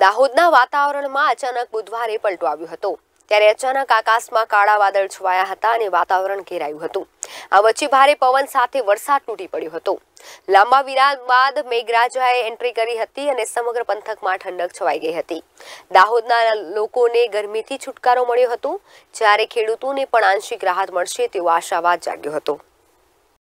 દાહોદના વાતાવરણમાં અચાનક બુધવારે પલટો આવ્યો હતો ત્યારે અચાનક આકાશમાં કાળા વાદળ છવાયા હતા અને વાતાવરણ ઘેરાયું હતું આ વચ્ચે ભારે પવન સાથે વરસાદ તૂટી પડ્યો હતો લાંબા વિરામ બાદ મેઘરાજાએ એન્ટ્રી કરી હતી અને સમગ્ર પંથકમાં ઠંડક છવાઈ ગઈ હતી દાહોદના લોકોને ગરમીથી છુટકારો મળ્યો હતો જ્યારે ખેડૂતોને પણ આંશિક રાહત મળશે તેવો આશાવાદ જાગ્યો હતો